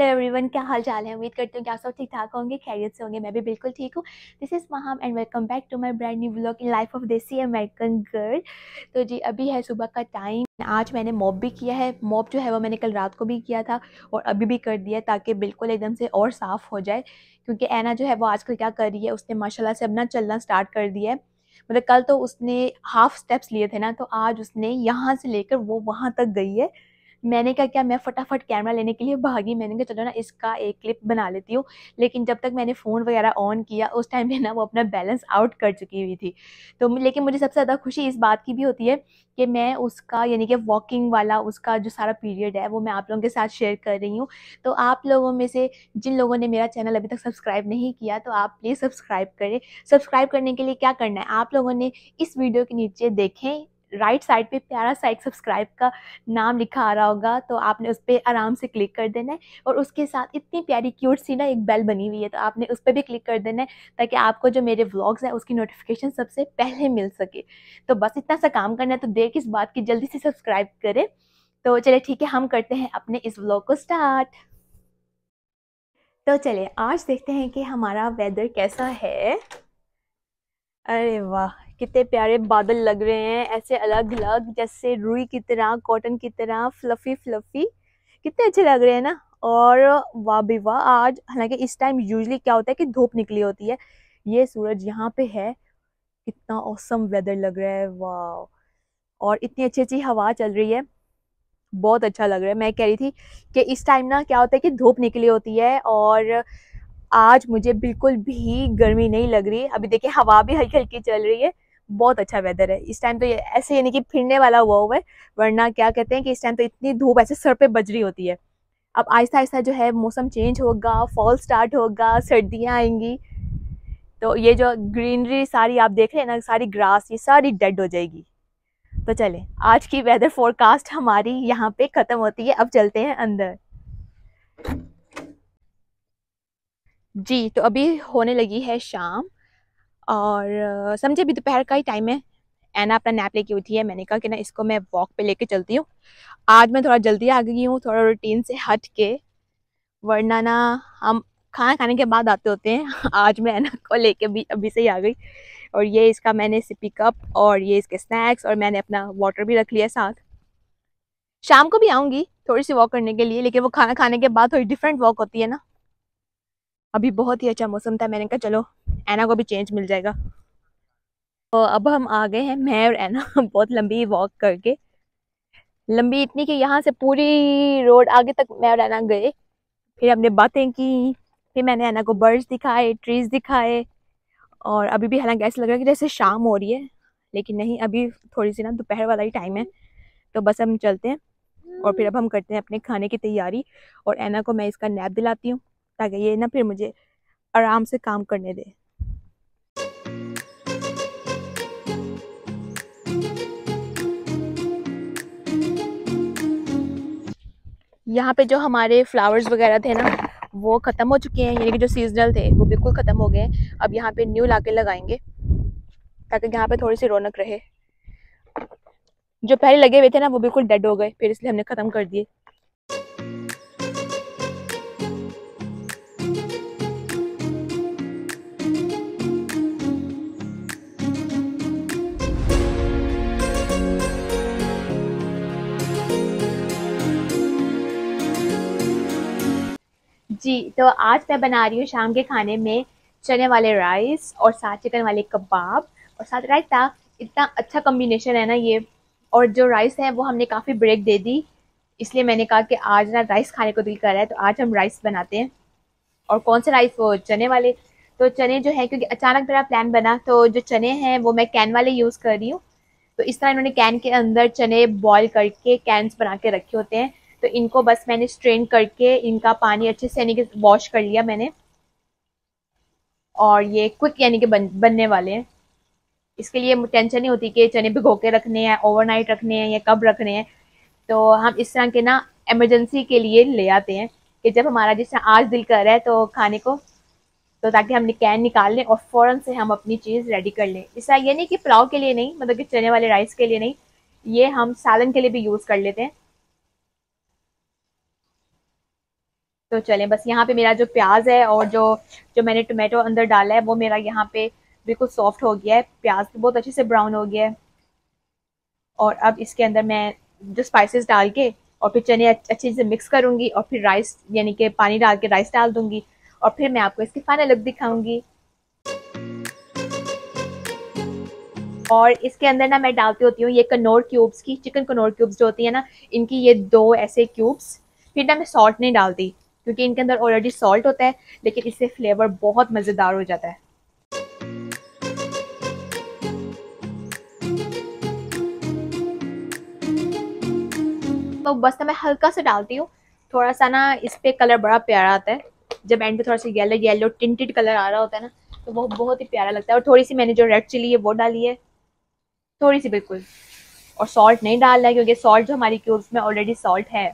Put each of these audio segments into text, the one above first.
Hello everyone क्या हाल चाल है उम्मीद करती हूँ कि आप सब ठीक ठाक होंगे खैरियत से होंगे मैं भी बिल्कुल ठीक हूँ this is Maham and welcome back to my brand new blog in life of desi American girl तो जी अभी है सुबह का टाइम आज मैंने मॉब भी किया है मॉब जो है वो मैंने कल रात को भी किया था और अभी भी कर दिया ताकि बिल्कुल एकदम से और साफ़ हो जाए क्योंकि ऐना जो है वो आजकल क्या कर रही है उसने माशाला से अपना चलना स्टार्ट कर दिया है मतलब कल तो उसने हाफ स्टेप्स लिए थे ना तो आज उसने यहाँ से लेकर वो वहाँ तक गई है मैंने कहा क्या मैं फटाफट कैमरा लेने के लिए भागी मैंने कहा चलो ना इसका एक क्लिप बना लेती हूँ लेकिन जब तक मैंने फ़ोन वगैरह ऑन किया उस टाइम में ना वो अपना बैलेंस आउट कर चुकी हुई थी तो लेकिन मुझे सबसे ज़्यादा खुशी इस बात की भी होती है कि मैं उसका यानी कि वॉकिंग वाला उसका जो सारा पीरियड है वो मैं आप लोगों के साथ शेयर कर रही हूँ तो आप लोगों में से जिन लोगों ने मेरा चैनल अभी तक सब्सक्राइब नहीं किया तो आप प्लीज़ सब्सक्राइब करें सब्सक्राइब करने के लिए क्या करना है आप लोगों ने इस वीडियो के नीचे देखें राइट साइड पे प्यारा सा एक सब्सक्राइब का नाम लिखा आ रहा होगा तो आपने उस पर आराम से क्लिक कर देना है और उसके साथ इतनी प्यारी क्यूट सी ना एक बेल बनी हुई है तो आपने उस पर भी क्लिक कर देना है ताकि आपको जो मेरे व्लॉग्स हैं उसकी नोटिफिकेशन सबसे पहले मिल सके तो बस इतना सा काम करना है तो देर किस बात की जल्दी से सब्सक्राइब करें तो चलिए ठीक है हम करते हैं अपने इस व्लॉग को स्टार्ट तो चलिए आज देखते हैं कि हमारा वेदर कैसा है अरे वाह कितने प्यारे बादल लग रहे हैं ऐसे अलग अलग जैसे रुई की तरह कॉटन की तरह फ्लफी फ्लफी कितने अच्छे लग रहे हैं ना और वाह भी वाह आज हालांकि इस टाइम यूजली क्या होता है कि धूप निकली होती है ये सूरज यहाँ पे है कितना औसम वेदर लग रहा है वाह और इतनी अच्छी अच्छी हवा चल रही है बहुत अच्छा लग रहा है मैं कह रही थी कि इस टाइम ना क्या होता है कि धूप निकली होती है और आज मुझे बिल्कुल भी गर्मी नहीं लग रही अभी देखिए हवा भी हल्की हल्की चल रही है बहुत अच्छा वेदर है इस टाइम तो ये ऐसे यानी कि फिरने वाला हुआ हुआ है वरना क्या कहते हैं कि इस टाइम तो इतनी धूप ऐसे सर पे बज रही होती है अब आहिस्ता आहिस्ता जो है मौसम चेंज होगा फॉल स्टार्ट होगा सर्दियाँ आएंगी तो ये जो ग्रीनरी सारी आप देख रहे हैं ना सारी ग्रास ये सारी डेड हो जाएगी तो चले आज की वेदर फोरकास्ट हमारी यहाँ पे ख़त्म होती है अब चलते हैं अंदर जी तो अभी होने लगी है शाम और समझे अभी दोपहर का ही टाइम है एना अपना नैप लेके उठी है मैंने कहा कि ना इसको मैं वॉक पे लेके चलती हूँ आज मैं थोड़ा जल्दी आ गई हूँ थोड़ा रूटीन से हट के वरना ना हम खाना खाने के बाद आते होते हैं आज मैं एना को लेके भी अभी से ही आ गई और ये इसका मैंने इसे पिकअप और ये इसके स्नैक्स और मैंने अपना वाटर भी रख लिया साथ शाम को भी आऊँगी थोड़ी सी वॉक करने के लिए लेकिन वो खाना खाने के बाद थोड़ी डिफरेंट वॉक होती है ना अभी बहुत ही अच्छा मौसम था मैंने कहा चलो एना को भी चेंज मिल जाएगा तो अब हम आ गए हैं मैं और एना बहुत लंबी वॉक करके लंबी इतनी कि यहाँ से पूरी रोड आगे तक मैं और एना गए फिर हमने बातें की फिर मैंने एना को बर्ड्स दिखाए ट्रीज़ दिखाए और अभी भी हालांकि ऐसा लग रहा है कि जैसे शाम हो रही है लेकिन नहीं अभी थोड़ी सी ना दोपहर वाला ही टाइम है तो बस हम चलते हैं और फिर हम्म। अब हम करते हैं अपने खाने की तैयारी और एना को मैं इसका नैप दिलाती हूँ ताकि ये ना फिर मुझे आराम से काम करने दे यहाँ पे जो हमारे फ्लावर्स वगैरह थे ना वो ख़त्म हो चुके हैं यानी कि जो सीजनल थे वो बिल्कुल ख़त्म हो गए हैं अब यहाँ पे न्यू लाके लगाएंगे ताकि यहाँ पे थोड़ी सी रौनक रहे जो पहले लगे हुए थे ना वो बिल्कुल डेड हो गए फिर इसलिए हमने ख़त्म कर दिए जी तो आज मैं बना रही हूँ शाम के खाने में चने वाले राइस और साथ चिकन वाले कबाब और साथ रायता इतना अच्छा कम्बिनेशन है ना ये और जो राइस है वो हमने काफ़ी ब्रेक दे दी इसलिए मैंने कहा कि आज ना राइस खाने को दिल कर रहा है तो आज हम राइस बनाते हैं और कौन से राइस वो चने वाले तो चने जो है क्योंकि अचानक मेरा प्लान बना तो जो चने हैं वो मैं कैन वाले यूज़ कर रही हूँ तो इस तरह इन्होंने कैन के अंदर चने बॉईल करके कैंस बना के रखे होते हैं तो इनको बस मैंने स्ट्रेन करके इनका पानी अच्छे से यानी कि वॉश कर लिया मैंने और ये क्विक यानी कि बन बनने वाले हैं इसके लिए टेंशन नहीं होती कि चने भिगो के रखने हैं ओवरनाइट रखने हैं या कब रखने हैं तो हम इस तरह के ना एमरजेंसी के लिए ले आते हैं कि जब हमारा जिस तरह आज दिल कर रहा है तो खाने को तो ताकि हम कैन निकाल लें और फ़ौरन से हम अपनी चीज़ रेडी कर लें इस ये नहीं कि पुलाव के लिए नहीं मतलब कि चने वाले राइस के लिए नहीं ये हम सालन के लिए भी यूज़ कर लेते हैं तो चलें बस यहाँ पे मेरा जो प्याज है और जो जो मैंने टोमेटो अंदर डाला है वो मेरा यहाँ पे बिल्कुल सॉफ्ट हो गया है प्याज भी बहुत अच्छे से ब्राउन हो गया है और अब इसके अंदर मैं जो स्पाइसेस डाल के और फिर चने अच्छे से मिक्स करूंगी और फिर राइस यानी कि पानी डाल के राइस डाल दूंगी और फिर मैं आपको इसकी फाइनल लुक दिखाऊंगी और इसके अंदर ना मैं डालती होती हूँ ये कनोर क्यूब्स की चिकन कनोर क्यूब्स जो होती है ना इनकी ये दो ऐसे क्यूब्स फिर ना मैं सॉल्ट नहीं डालती क्योंकि इनके अंदर ऑलरेडी सॉल्ट होता है लेकिन इससे फ्लेवर बहुत मज़ेदार हो जाता है तो बस तो मैं हल्का सा डालती हूँ थोड़ा सा ना इस पर कलर बड़ा प्यारा आता है जब एंड पे थोड़ा सा येलो येलो टिंटेड कलर आ रहा होता है ना तो वो बहुत ही प्यारा लगता है और थोड़ी सी मैंने जो रेड चिली है वो डाली है थोड़ी सी बिल्कुल और सॉल्ट नहीं डालना है क्योंकि सॉल्ट जो हमारी क्यूब्स में ऑलरेडी सॉल्ट है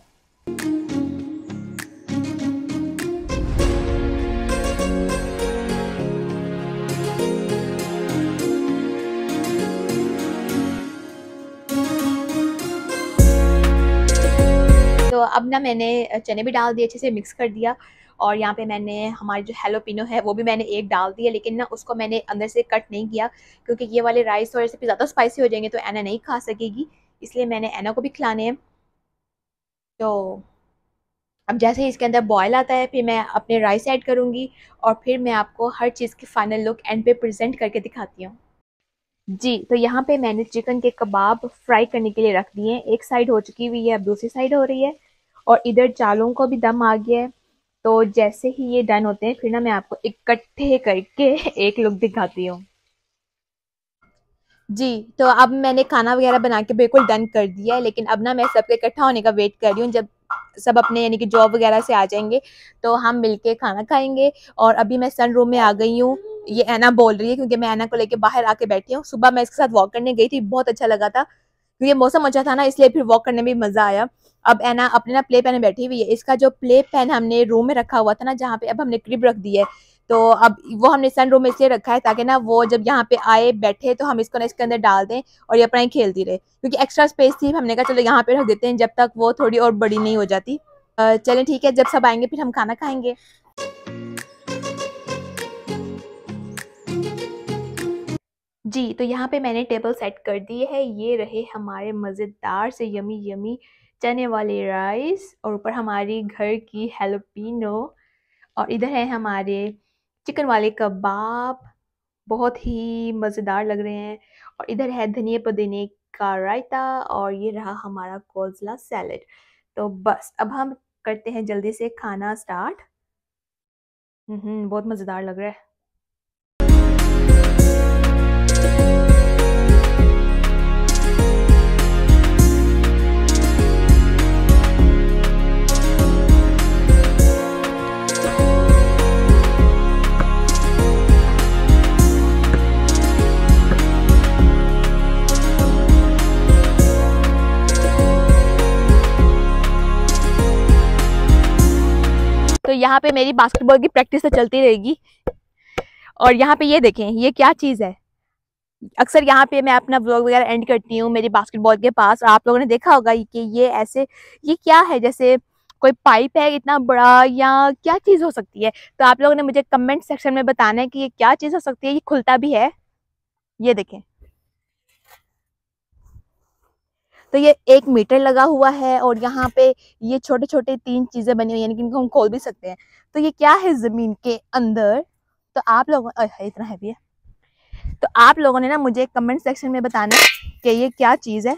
तो अब ना मैंने चने भी डाल दिए अच्छे से मिक्स कर दिया और यहाँ पे मैंने हमारी जो हेलोपिनो है वो भी मैंने एक डाल दिया लेकिन ना उसको मैंने अंदर से कट नहीं किया क्योंकि ये वाले राइस ऐसे भी ज़्यादा स्पाइसी हो जाएंगे तो ऐना नहीं खा सकेगी इसलिए मैंने ऐना को भी खिलाने हैं तो अब जैसे ही इसके अंदर बॉयल आता है फिर मैं अपने राइस ऐड करूँगी और फिर मैं आपको हर चीज़ की फाइनल लुक एंड पे प्रजेंट करके दिखाती हूँ जी तो यहाँ पे मैंने चिकन के कबाब फ्राई करने के लिए रख दिए एक साइड हो चुकी हुई है अब दूसरी साइड हो रही है और इधर चालों को भी दम आ गया है तो जैसे ही ये डन होते हैं फिर ना मैं आपको इकट्ठे करके एक लुक दिखाती हूँ जी तो अब मैंने खाना वगैरह बना के बिल्कुल डन कर दिया है लेकिन अब ना मैं सबके इकट्ठा होने का वेट कर रही हूँ जब सब अपने यानी कि जॉब वगैरह से आ जाएंगे तो हम मिलके खाना खाएंगे और अभी मैं सन रूम में आ गई हूँ ये ऐना बोल रही है क्योंकि मैं ऐना को लेके बाहर आके बैठी हूँ सुबह मैं इसके साथ वॉक करने गई थी बहुत अच्छा लगा था क्योंकि मौसम अच्छा था ना इसलिए फिर वॉक करने में भी मजा आया अब एना अपने ना प्ले पेन बैठी हुई है इसका जो प्ले पेन हमने रूम में रखा हुआ था ना जहाँ पे अब हमने क्रिप रख दी है तो अब वो हमने सन रूम में इसलिए रखा है ताकि ना वो जब यहाँ पे आए बैठे तो हम इसको ना इसके अंदर डाल दें और ये अपना ही खेलती रहे क्योंकि एक्स्ट्रा स्पेस थी हमने कहा चलो यहाँ पे रख देते हैं जब तक वो थोड़ी और बड़ी नहीं हो जाती चलें ठीक है जब सब आएंगे फिर हम खाना खाएंगे जी तो यहाँ पे मैंने टेबल सेट कर दी है ये रहे हमारे मज़ेदार से यमी यमी चने वाले राइस और ऊपर हमारी घर की हेलोपिनो और इधर है हमारे चिकन वाले कबाब बहुत ही मज़ेदार लग रहे हैं और इधर है धनिया पुदीने का रायता और ये रहा हमारा कोजला सैलड तो बस अब हम करते हैं जल्दी से खाना स्टार्ट हम्म, बहुत मज़ेदार लग रहा है यहाँ पे मेरी बास्केटबॉल की प्रैक्टिस तो चलती रहेगी और यहाँ पे ये देखें ये क्या चीज़ है अक्सर यहाँ पे मैं अपना ब्लॉग वगैरह एंड करती हूँ मेरी बास्केटबॉल के पास और आप लोगों ने देखा होगा कि ये ऐसे ये क्या है जैसे कोई पाइप है इतना बड़ा या क्या चीज़ हो सकती है तो आप लोगों ने मुझे कमेंट सेक्शन में बताना है कि ये क्या चीज़ हो सकती है ये खुलता भी है ये देखें तो ये एक मीटर लगा हुआ है और यहाँ पे ये छोटे छोटे तीन चीज़ें बनी हुई यानी कि इनको हम खोल भी सकते हैं तो ये क्या है ज़मीन के अंदर तो आप लोगों इतना हैवी है तो आप लोगों ने ना मुझे कमेंट सेक्शन में बताना कि ये क्या चीज़ है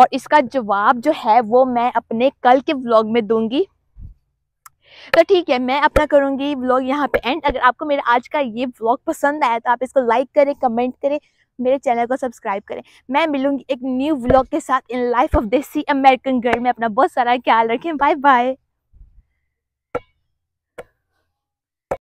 और इसका जवाब जो है वो मैं अपने कल के व्लॉग में दूंगी तो ठीक है मैं अपना करूंगी व्लॉग यहाँ पे एंड अगर आपको मेरा आज का ये व्लॉग पसंद आया तो आप इसको लाइक करें कमेंट करें मेरे चैनल को सब्सक्राइब करें मैं मिलूंगी एक न्यू व्लॉग के साथ in life of desi American girl में अपना बहुत सारा ख्याल रखें बाय बाय